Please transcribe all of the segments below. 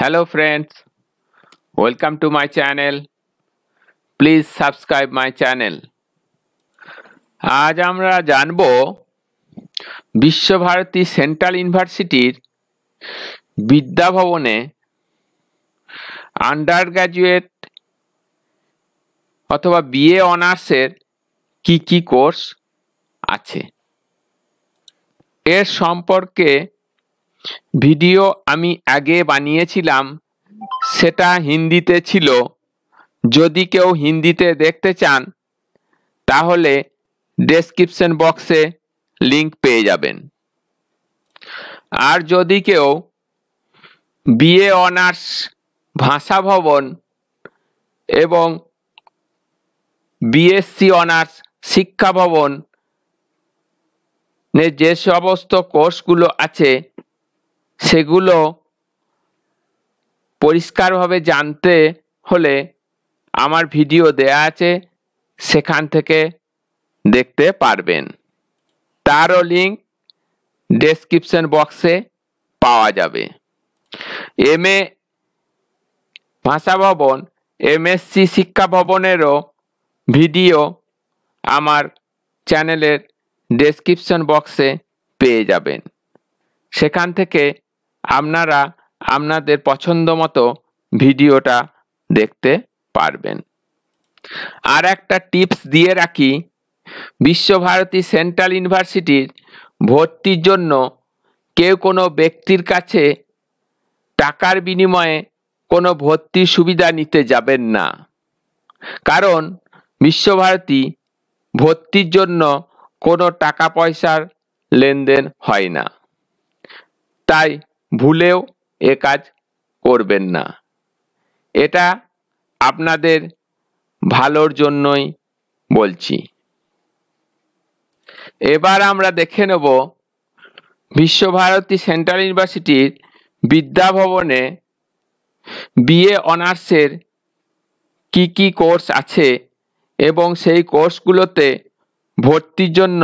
Hello friends, welcome to my channel. Please subscribe my channel. আজ আমরা জানব Visva Bharati central ইউনিভার্সিটির বিদ্যাভবনে আন্ডার গ্র্যাজুয়েট অথবা বিএ অনার্সের কি কি কোর্স আছে এর সম্পর্কে ভিডিও আমি আগে বানিয়েছিলাম সেটা হিন্দিতে ছিল যদি কেউ হিন্দিতে দেখতে চান তাহলে ডেসক্রিপশন বক্সে লিংক পেয়ে যাবেন আর যদি কেউ বিএ অনার্স ভাষা ভবন এবং বিএসসি অনার্স শিক্ষা ভবন যে সমস্ত কোর্সগুলো আছে সেগুলো পরিষ্কারভাবে জানতে হলে আমার ভিডিও দেয়া আছে সেখান থেকে দেখতে পারবেন তারও লিঙ্ক ডেসক্রিপশন বক্সে পাওয়া যাবে এম এ ভাষা ভবন এমএসসি শিক্ষা ভবনেরও ভিডিও আমার চ্যানেলের ডেসক্রিপশন বক্সে পেয়ে যাবেন সেখান থেকে আপনারা আপনাদের পছন্দ মতো ভিডিওটা দেখতে পারবেন আর একটা টিপস দিয়ে রাখি বিশ্বভারতী সেন্ট্রাল ইউনিভার্সিটির ভর্তির জন্য কেউ কোনো ব্যক্তির কাছে টাকার বিনিময়ে কোনো ভর্তির সুবিধা নিতে যাবেন না কারণ বিশ্বভারতী ভর্তির জন্য কোনো টাকা পয়সার লেনদেন হয় না তাই ভুলেও এ কাজ করবেন না এটা আপনাদের ভালোর জন্যই বলছি এবার আমরা দেখে নেব বিশ্বভারতী সেন্ট্রাল ইউনিভার্সিটির বিদ্যাভবনে বিএ অনার্সের কি কি কোর্স আছে এবং সেই কোর্সগুলোতে ভর্তির জন্য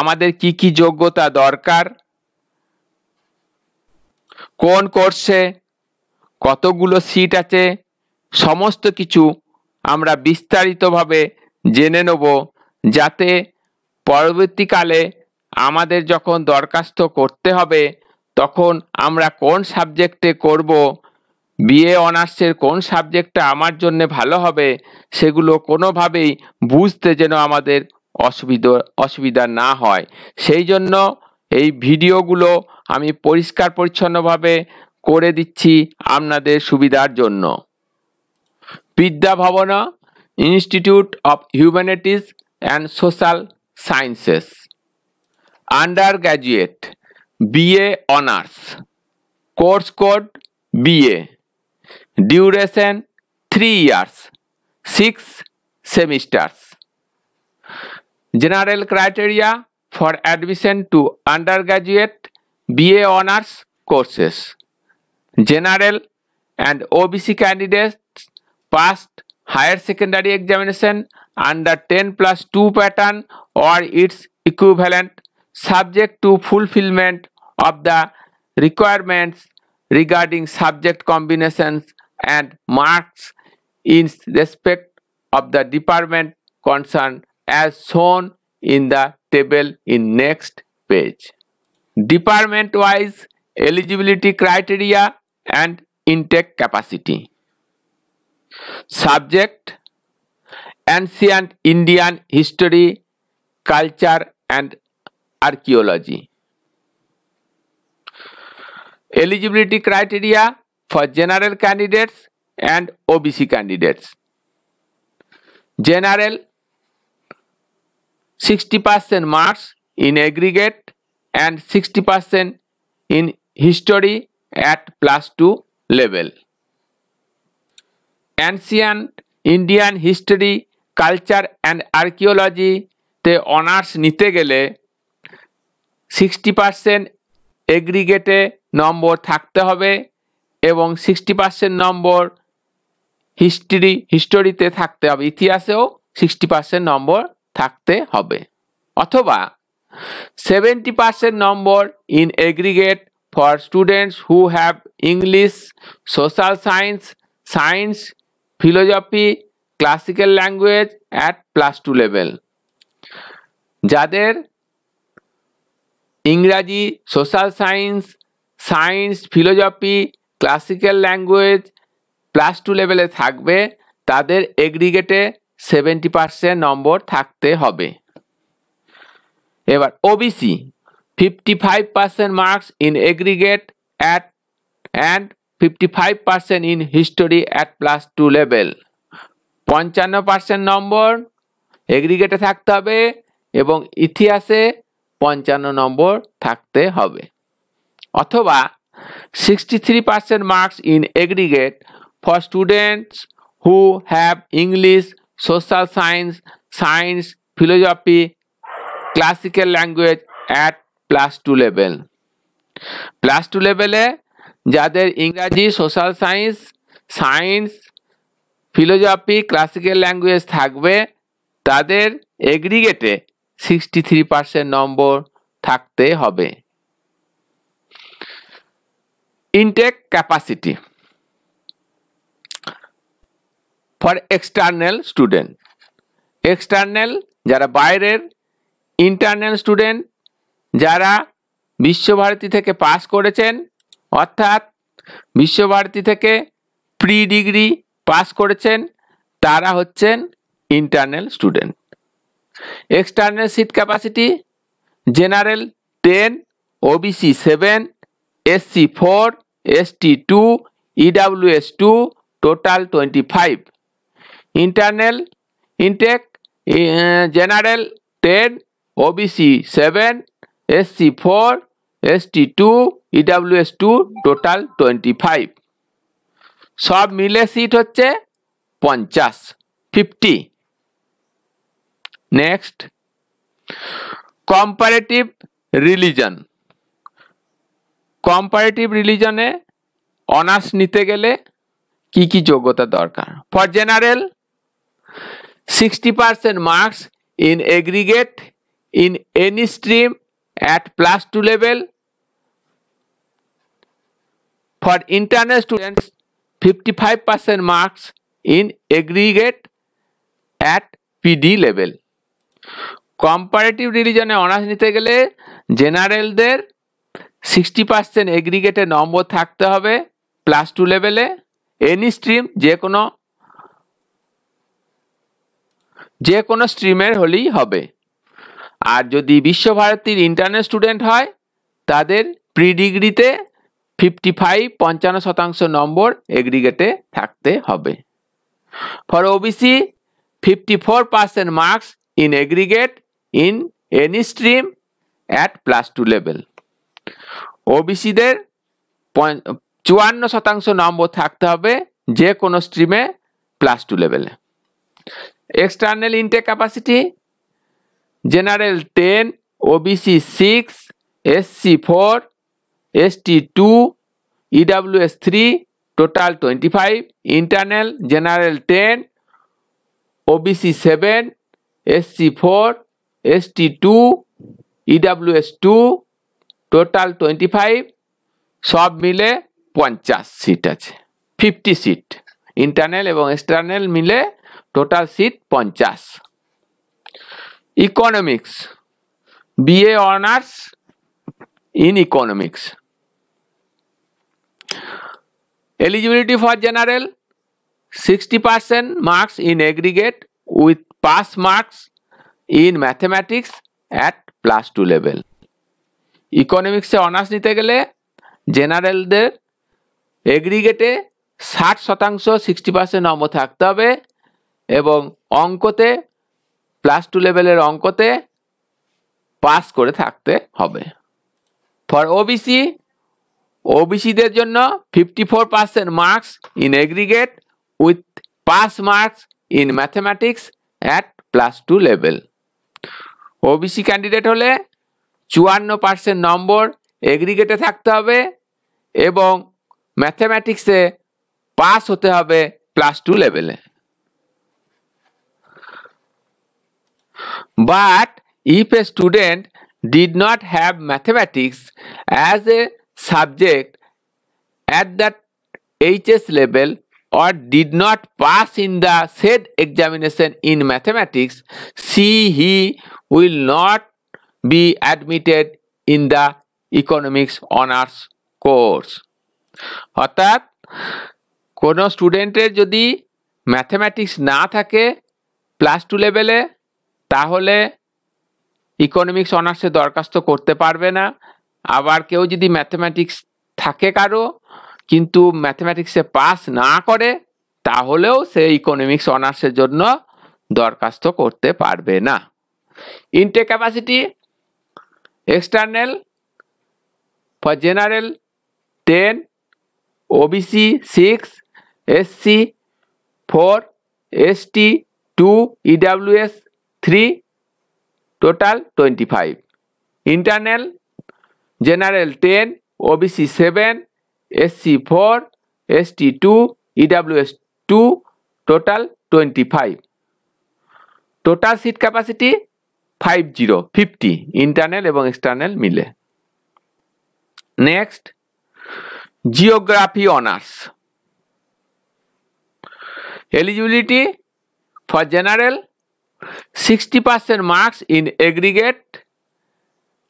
আমাদের কি কি যোগ্যতা দরকার কোন কোর্সে কতগুলো সিট আছে সমস্ত কিছু আমরা বিস্তারিতভাবে জেনে নেব যাতে পরবর্তীকালে আমাদের যখন দরখাস্ত করতে হবে তখন আমরা কোন সাবজেক্টে করব বিএ অনার্সের কোন সাবজেক্টটা আমার জন্য ভালো হবে সেগুলো কোনোভাবেই বুঝতে যেন আমাদের অসুবিধা অসুবিধা না হয় সেই জন্য এই ভিডিওগুলো আমি পরিষ্কার পরিচ্ছন্নভাবে করে দিচ্ছি আপনাদের সুবিধার জন্য Vidya Bhavana institute of humanities and social sciences undergraduate BA honours course code BA duration three years six semesters criteria for admission to undergraduate BA honors courses. General and OBC candidates passed higher secondary examination under 10 plus 2 pattern or its equivalent subject to fulfillment of the requirements regarding subject combinations and marks in respect of the department concerned as shown in the table in next page department wise eligibility criteria and intake capacity. Subject Ancient Indian history, culture and archaeology. Eligibility criteria for general candidates and OBC candidates. General 60% marks in aggregate and 60% in history at plus 2 level. Ancient Indian history, culture and archaeology তে honours নিতে গেলে sixty percent এগ্রিগেটে নম্বর থাকতে হবে এবং sixty percent নম্বর history হিস্টোরিতে থাকতে হবে ইতিহাসেও সিক্সটি পার্সেন্ট নম্বর থাকতে হবে অথবা সেভেন্টি পার্সেন্ট নম্বর in aggregate for students who have English social science science philosophy classical language at plus two level যাদের ইংরাজি social science science philosophy classical language plus two লেভেলে থাকবে তাদের এগ্রিগেটে সেভেন্টি পার্সেন্ট নম্বর থাকতে হবে এবার OBC fifty five percent marks in aggregate at and fifty five percent in history at plus two level পঞ্চান্ন percent নম্বর এগ্রিগেটে থাকতে হবে এবং ইতিহাসে পঞ্চান্ন নম্বর থাকতে হবে অথবা sixty three percent marks in aggregate for students who have English social science science philosophy classical language at plus two level plus two লেভেলে যাদের ইংরাজি social science science philosophy classical language থাকবে তাদের এগ্রিগেটে সিক্সটি থ্রি পার্সেন্ট নম্বর থাকতে হবে intake capacity for external student external যারা বাইরের internal student যারা বিশ্বভারতী থেকে পাস করেছেন অর্থাৎ বিশ্বভারতী থেকে প্রি ডিগ্রি পাস করেছেন তারা হচ্ছেন internal student external seat capacity general ten ও OBC seven S C four S T two S two total twenty five internal intake general ten OBC 7, SC 4, ST 2, EWS 2, total 25. সব মিলে seat হচ্ছে পঞ্চাশ fifty next comparative religion comparative রিলিজনে honours নিতে গেলে কি কি যোগ্যতা দরকার for general sixty percent marks in aggregate in any stream at plus 2 level for internal students 55% marks in aggregate at PD level. Comparative রিলিজনে অনার্স নিতে গেলে জেনারেলদের সিক্সটি পার্সেন্ট এগ্রিগেটে নম্বর থাকতে হবে প্লাস টু লেভেলে এনি স্ট্রিম যে কোনো যে কোনো স্ট্রিমের হলেই হবে আর যদি বিশ্বভারতীর ইন্টারনেট স্টুডেন্ট হয় তাদের প্রি ডিগ্রিতে ফিফটি ফাইভ পঞ্চান্ন শতাংশ নম্বর এগ্রিগেটে থাকতে হবে for OBC fifty four percent marks in aggregate in any stream at plus two level ওবিসিদের চুয়ান্ন শতাংশ নম্বর থাকতে হবে যে কোনো স্ট্রিমে প্লাস টু লেভেলে external intake capacity general ten OBC six SC four ST two EWS three total twenty five internal general ten OBC seven SC four ST two EWS two total twenty five সব মিলে পঞ্চাশ seat আছে fifty seat internal এবং external মিলে total seat পঞ্চাশ economics BA honours in economics eligibility for general sixty percent marks in aggregate with pass marks in mathematics at plus two level ইকোনমিক্সে honours নিতে গেলে জেনারেলদের এগ্রিগেটে ষাট শতাংশ সিক্সটি পার্সেন্ট নম্বর থাকতে হবে এবং অঙ্কতে প্লাস টু লেভেলের অঙ্কতে পাস করে থাকতে হবে ফর ওবিসি ওবিসিদের জন্য fifty four percent marks in aggregate with pass marks in mathematics at plus two level OBC candidate হলে চুয়ান্ন পার্সেন্ট নম্বর এগ্রিগেটে থাকতে হবে এবং ম্যাথামেটিক্সে পাস হতে হবে প্লাস টু লেভেলে But if a student did not have mathematics as a subject at that HS level or did not pass in the said examination in mathematics, she he will not be admitted in the economics honours course অর্থাৎ কোনো স্টুডেন্টের যদি mathematics না থাকে plus two লেভেলে তাহলে economics অনার্সে দরখাস্ত করতে পারবে না আবার কেউ যদি ম্যাথমেটিক্স থাকে কারো কিন্তু ম্যাথমেটিক্সে পাস না করে তাহলেও সে ইকোনমিক্স অনার্সের জন্য দরখাস্ত করতে পারবে না intake capacity external for general ten OBC six SC four ST two EWS three total twenty five internal general ten OBC seven SC four ST two EWS two total twenty five total seat capacity five zero fifty internal এবং external মিলে next geography honours eligibility for general 60% marks in aggregate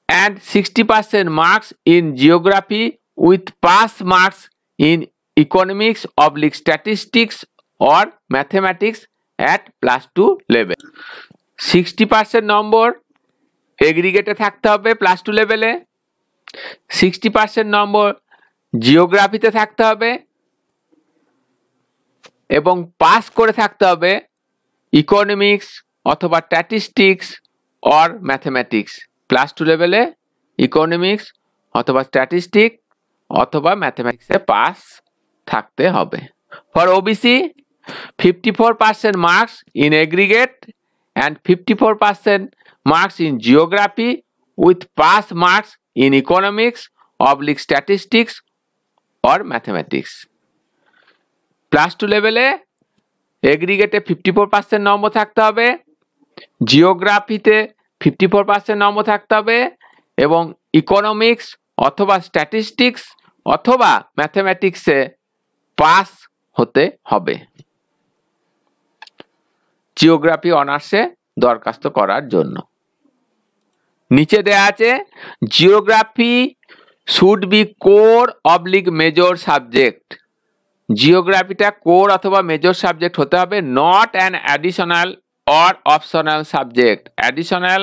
and 60% marks in geography with pass marks in economics oblique statistics or mathematics at plus 2 level 60% number এগ্রিগেটে থাকতে হবে plus two লেভেলে sixty number geography জিওগ্রাফিতে থাকতে হবে এবং pass করে থাকতে হবে ইকোনমিক্স অথবা statistics or mathematics plus two লেভেলে ইকোনমিক্স অথবা স্ট্যাটিস্টিক অথবা ম্যাথমেটিক্সে পাস থাকতে হবে for OBC fifty four percent marks in aggregate and fifty four percent marks in geography with pass marks in economics oblique statistics or mathematics plus two লেভেলে এগ্রিগেটে fifty four percent নম্বর থাকতে হবে জিওগ্রাফিতে fifty four percent নম্বর থাকতে হবে এবং economics অথবা statistics অথবা ম্যাথেম্যাটিক্সে পাস হতে হবে জিওগ্রাফি অনার্সে দরখাস্ত করার জন্য নিচে দেয়া আছে geography should be core oblique major subject জিওগ্রাফিটা কোর অথবা মেজর সাবজেক্ট হতে হবে not an additional or optional subject additional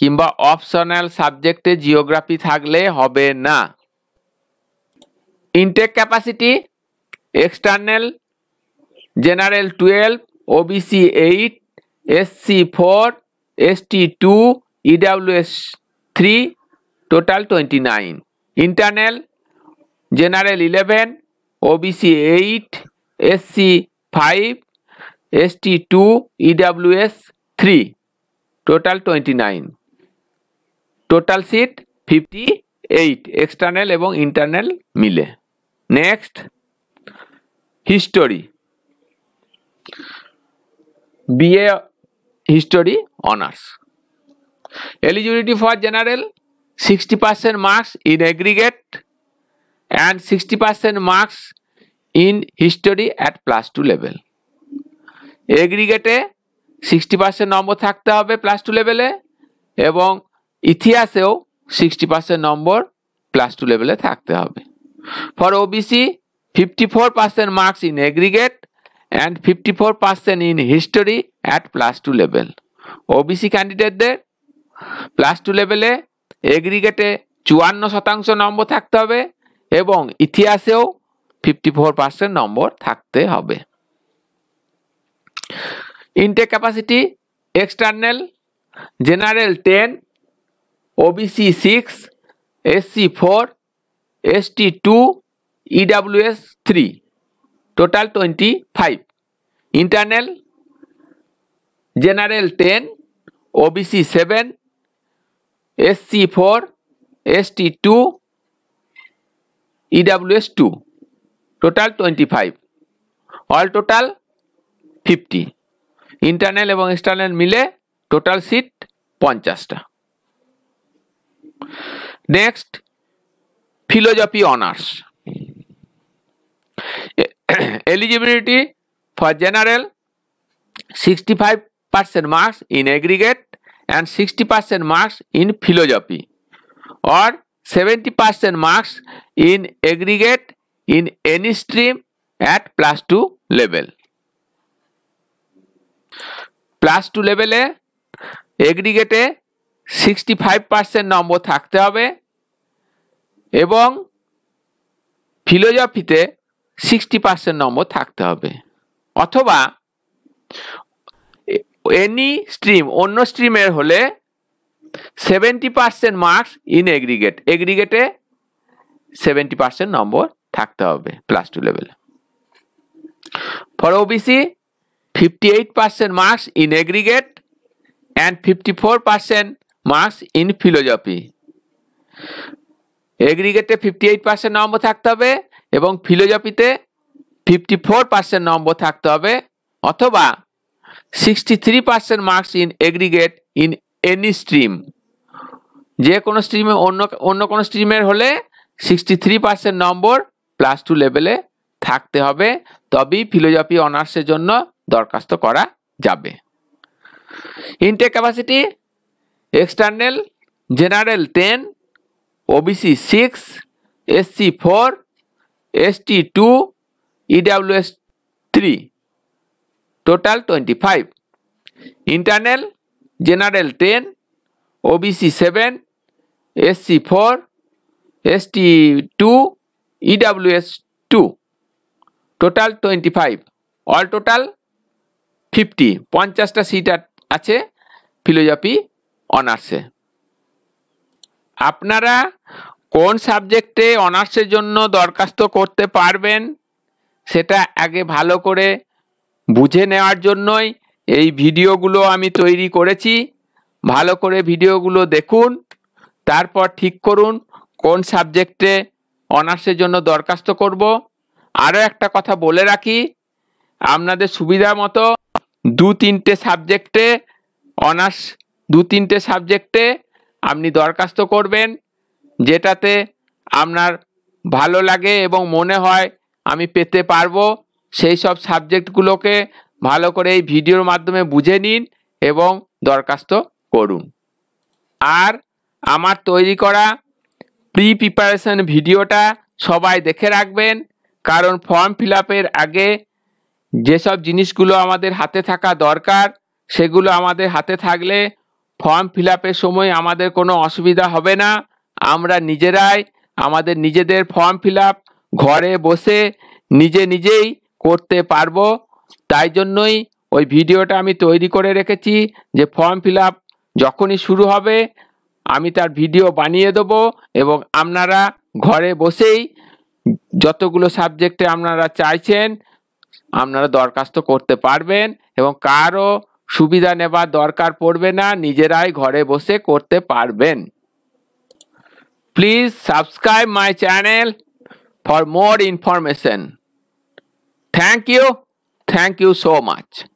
কিংবা অপশনাল সাবজেক্টে জিওগ্রাফি থাকলে হবে না intake capacity external general twelve OBC eight S C four S T two S three total twenty nine internal general eleven OBC eight S C five ST2 EWS 3 total 29 total seat 58 external এবং internal মিলে next history BA history honours eligibility for general sixty percent marks in aggregate and sixty percent marks in history at plus two level এগ্রিগেটে sixty percent নম্বর থাকতে হবে plus two লেভেলে এবং ইতিহাসেও sixty percent number plus two লেভেলে থাকতে হবে for OBC fifty four percent marks in aggregate and fifty four percent in history at plus two level OBC ক্যান্ডিডেটদের প্লাস টু লেভেলে এগ্রিগেটে চুয়ান্ন শতাংশ নম্বর থাকতে হবে এবং ইতিহাসেও ফিফটি ফোর পার্সেন্ট নম্বর থাকতে হবে intake capacity external general ten OBC six SC four ST two EWS three total twenty five internal general ten OBC seven SC four ST two EWS two total twenty five all total fifty internal এবং external মিলে total seat পঞ্চাশটা next philosophy honours eligibility for general sixty five percent marks in aggregate and 60 percent marks in philosophy or 70 percent marks in aggregate in any stream at plus 2 level. Plus two লেভেলে এগ্রিগেটে sixty five percent নম্বর থাকতে হবে এবং ফিলোজফিতে sixty percent নম্বর থাকতে হবে অথবা any stream অন্য স্ট্রিমের হলে seventy percent marks in aggregate এগ্রিগেটে সেভেন্টি পার্সেন্ট নম্বর থাকতে হবে প্লাস টু লেভেলে for OBC 58% marks in aggregate and 54% marks in philosophy এগ্রিগেটে 58% নম্বর থাকতে হবে এবং ফিলোজফিতে 54% নম্বর থাকতে হবে অথবা 63% marks in aggregate in any stream যে কোনো স্ট্রিমে অন্য অন্য কোনো স্ট্রিমের হলে 63% নম্বর প্লাস টু লেভেলে থাকতে হবে তবেই ফিলোজফি অনার্সের জন্য দরখাস্ত করা যাবে intake capacity external general ten OBC six SC four ST two EWS three total twenty five internal general ten OBC seven SC four ST two EWS two total twenty five all total fifty পঞ্চাশটা seat আছে philosophy অনার্সে আপনারা কোন সাবজেক্টে অনার্সের জন্য দরখাস্ত করতে পারবেন সেটা আগে ভালো করে বুঝে নেওয়ার জন্যই এই ভিডিওগুলো আমি তৈরি করেছি ভালো করে ভিডিওগুলো দেখুন তারপর ঠিক করুন কোন সাবজেক্টে অনার্সের জন্য দরখাস্ত করব আরও একটা কথা বলে রাখি আপনাদের সুবিধা মতো দু তিনটে সাবজেক্টে অনার্স দু তিনটে সাবজেক্টে আপনি দরখাস্ত করবেন যেটাতে আপনার ভালো লাগে এবং মনে হয় আমি পেতে পারবো সেই সব সাবজেক্টগুলোকে ভালো করে এই ভিডিওর মাধ্যমে বুঝে নিন এবং দরখাস্ত করুন আর আমার তৈরি করা প্রি প্রিপারেশন ভিডিওটা সবাই দেখে রাখবেন কারণ ফর্ম ফিল আপের আগে যেসব জিনিসগুলো আমাদের হাতে থাকা দরকার সেগুলো আমাদের হাতে থাকলে ফর্ম ফিল সময় আমাদের কোনো অসুবিধা হবে না আমরা নিজেরাই আমাদের নিজেদের ফর্ম ফিল ঘরে বসে নিজে নিজেই করতে পারবো তাই জন্যই ওই ভিডিওটা আমি তৈরি করে রেখেছি যে ফর্ম ফিল যখনই শুরু হবে আমি তার ভিডিও বানিয়ে দেব এবং আপনারা ঘরে বসেই যতগুলো সাবজেক্টে আপনারা চাইছেন আপনারা দরখাস্ত করতে পারবেন এবং কারও সুবিধা নেবার দরকার পড়বে না নিজেরাই ঘরে বসে করতে পারবেন please subscribe my channel for more information thank you thank you so much